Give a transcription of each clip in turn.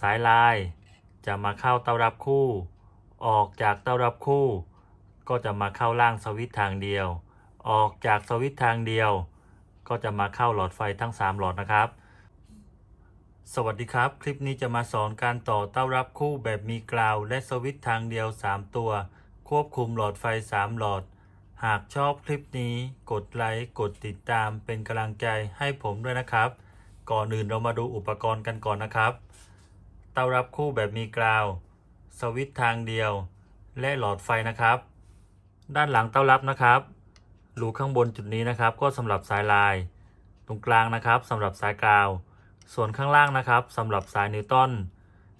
สายลายจะมาเข้าเต้ารับคู่ ออกจากเต้ารับคู่ ก็จะมาเข้าล่างสวิตทางเดียว ออกจากสวิตทางเดียว ก็จะมาเข้าหลอดไฟทั้ง 3 หลอดนะครับ สวัสดีครับ คลิปนี้จะมาสอนการต่อเต้ารับคู่แบบมีกราว และสวิตทางเดียว 3 ตัว ควบคุมหลอดไฟ 3 หลอด หากชอบคลิปนี้กดไลค์กดติดตามเป็นกำลังใจให้ผมด้วยนะครับ ก่อนอื่นเรามาดูอุปกรณ์กันก่อนนะครับต้ารับคู่แบบมีกราว สวิตช์ทางเดียว และหลอดไฟนะครับ ด้านหลังเต้ารับนะครับรูข้างบนจุดนี้นะครับ ก็สำหรับสายลาย ตรงกลางนะครับ สำหรับสายกราว ส่วนข้างล่างนะครับ สำหรับสายนิวตัน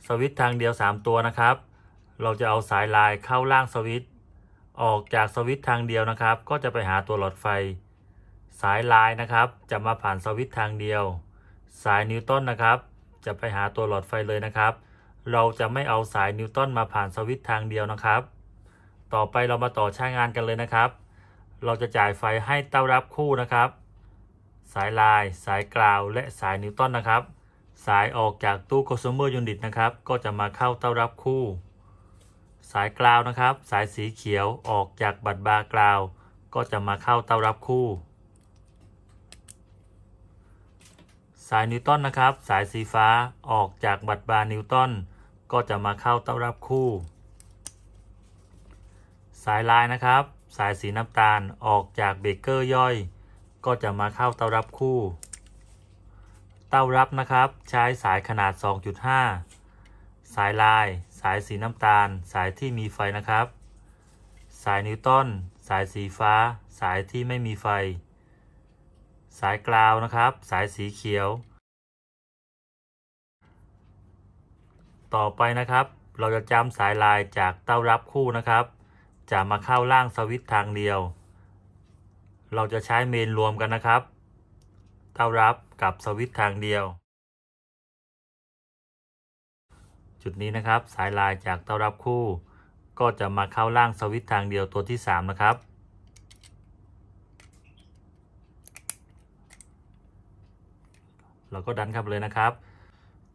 สวิตช์ทางเดียว 3 ตัวนะครับ เราจะเอาสายลายเข้าล่างสวิตช์ออกจากสวิตช์ทางเดียวนะครับ ก็จะไปหาตัวหลอดไฟ สายลายนะครับจะมาผ่านสวิตช์ทางเดียว สายนิวตันนะครับจะไปหาตัวหลอดไฟเลยนะครับ เราจะไม่เอาสายนิวตันมาผ่านสวิตช์ทางเดียวนะครับ ต่อไปเรามาต่อใช้งานกันเลยนะครับ เราจะจ่ายไฟให้เต้ารับคู่นะครับ สายลาย สายกราวและสายนิวตันนะครับ สายออกจากตู้คอ o n s u m e ยูนิตนะครับ ก็จะมาเข้าเต้ารับคู่ สายกราวนะครับ สายสีเขียวออกจากบัตรบากราว ก็จะมาเข้าเต้ารับคู่สายนิวตันนะครับสายสีฟ้าออกจากบัตรบาร์นิวตันก็จะมาเข้าเต้ารับคู่ สายลายนะครับ สายสีน้ำตาลออกจากเบเกอร์ย่อย ก็จะมาเข้าเต้ารับคู่ เต้ารับนะครับใช้สายขนาด 2.5 สายลายสายสีน้ำตาลสายที่มีไฟนะครับ สายนิวตันสายสีฟ้า สายที่ไม่มีไฟสายกราวนะครับ สายสีเขียว ต่อไปนะครับ เราจะจาสายลายจากเต้ารับคู่นะครับ จะมาเข้าล่างสวิตช์ทางเดียว เราจะใช้เมนรวมกันนะครับเต้ารับกับสวิตช์ทางเดียว จุดนี้นะครับสายลายจากเต้ารับคู่ ก็จะมาเข้าล่างสวิตช์ทางเดียวตัวที่ 3 นะครับเราก็ดันเข้าไปเลยนะครับ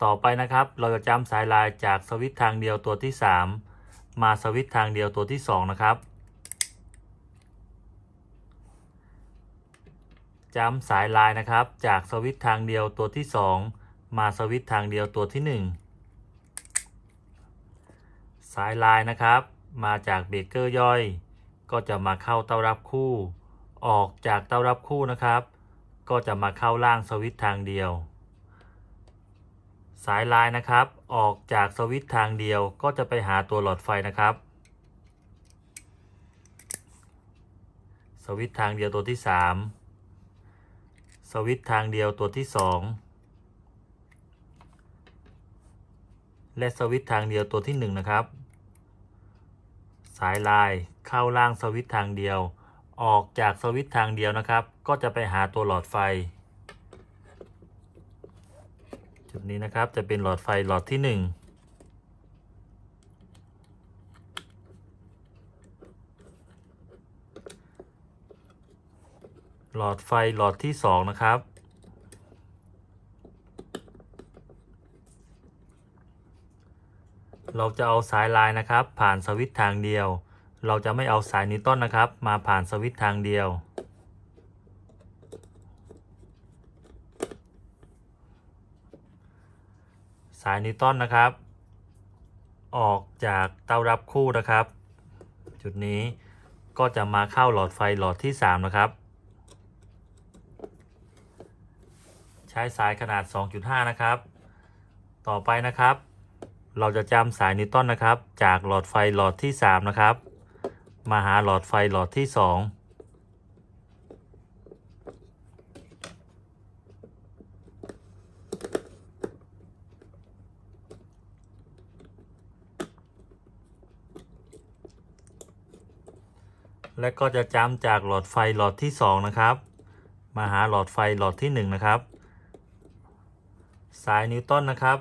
ต่อไปนะครับ เราจะจำสายลายจากสวิตช์ทางเดียวตัวที่ 3 มาสวิตช์ทางเดียวตัวที่ 2 นะครับจาสายลายนะครับ จากสวิตช์ทางเดียวตัวที่ 2 มาสวิตช์ทางเดียวตัวที่ 1 สายลายนะครับมาจากเบรกเกอร์ย่อย ก็จะมาเข้าเต้ารับคู่ออกจากเต้ารับคู่นะครับก็จะมาเข้าล่างสวิตทางเดียว สายลายนะครับออกจากสวิตทางเดียวก็จะไปหาตัวหลอดไฟนะครับ สวิตทางเดียวตัวที่ 3 สวิตทางเดียวตัวที่ 2 และสวิตทางเดียวตัวที่ 1 นะครับ สายลายเข้าล่างสวิตทางเดียวออกจากสวิตช์ทางเดียวนะครับ ก็จะไปหาตัวหลอดไฟ จุดนี้นะครับจะเป็นหลอดไฟหลอดที่หนึ่งหลอดไฟหลอดที่สองนะครับ เราจะเอาสายลายนะครับ ผ่านสวิตช์ทางเดียวเราจะไม่เอาสายนิวตันนะครับ มาผ่านสวิตช์ทางเดียว สายนิวตันนะครับ ออกจากเตารับคู่นะครับ จุดนี้ก็จะมาเข้าหลอดไฟหลอดที่ 3 นะครับ ใช้สายขนาด 2.5 นะครับ ต่อไปนะครับ เราจะจำสายนิวตันนะครับ จากหลอดไฟหลอดที่ 3 นะครับมาหาหลอดไฟหลอดที่สองและก็จะจำจากหลอดไฟหลอดที่สองนะครับ มาหาหลอดไฟหลอดที่หนึ่งนะครับ สายนิวตันนะครับ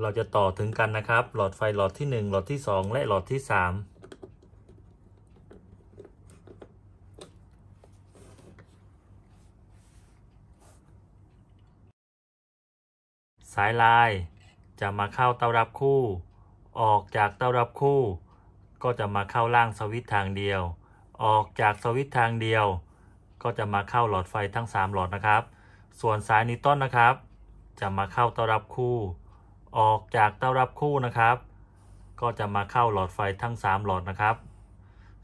เราจะต่อถึงกันนะครับ หลอดไฟหลอดที่หนึ่งหลอดที่สองและหลอดที่สามสายลายจะมาเข้าเต้ารับคู่ ออกจากเต้ารับคู่ ก็จะมาเข้าล่างสวิตทางเดียว ออกจากสวิตทางเดียว ก็จะมาเข้าหลอดไฟทั้ง 3 หลอดนะครับ ส่วนสายนิวตันนะครับ จะมาเข้าเต้ารับคู่ ออกจากเต้ารับคู่นะครับ ก็จะมาเข้าหลอดไฟทั้ง 3 หลอดนะครับ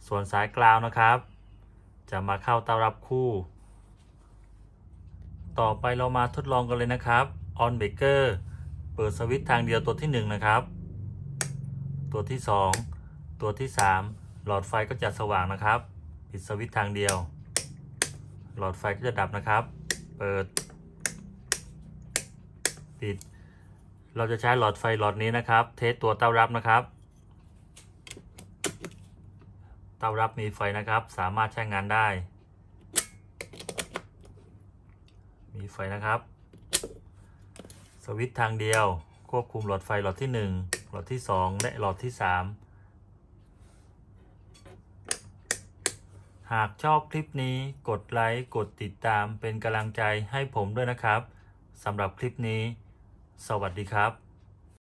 ส่วนสายกลาวนะครับ จะมาเข้าเต้ารับคู่ ต่อไปเรามาทดลองกันเลยนะครับ on breaker เปิดสวิตช์ทางเดียวตัวที่ 1 นะครับ ตัวที่ 2 ตัวที่ 3 หลอดไฟก็จะสว่างนะครับ ปิดสวิตช์ทางเดียว หลอดไฟก็จะดับนะครับ เปิด ปิด เราจะใช้หลอดไฟหลอดนี้นะครับ เทสตัวเต้ารับนะครับ เต้ารับมีไฟนะครับ สามารถใช้งานได้ มีไฟนะครับสวิตช์ทางเดียว ควบคุมหลอดไฟหลอดที่ 1 หลอดที่ 2 และหลอดที่ 3 หากชอบคลิปนี้กดไลค์ กดติดตามเป็นกำลังใจให้ผมด้วยนะครับสำหรับคลิปนี้ สวัสดีครับ